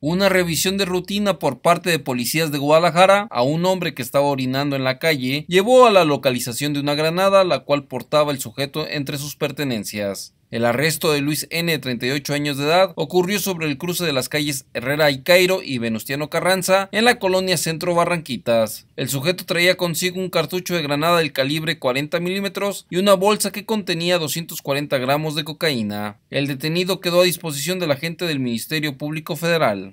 Una revisión de rutina por parte de policías de Guadalajara a un hombre que estaba orinando en la calle llevó a la localización de una granada la cual portaba el sujeto entre sus pertenencias. El arresto de Luis N., de 38 años de edad, ocurrió sobre el cruce de las calles Herrera y Cairo y Venustiano Carranza, en la colonia Centro Barranquitas. El sujeto traía consigo un cartucho de granada del calibre 40 milímetros y una bolsa que contenía 240 gramos de cocaína. El detenido quedó a disposición del agente del Ministerio Público Federal.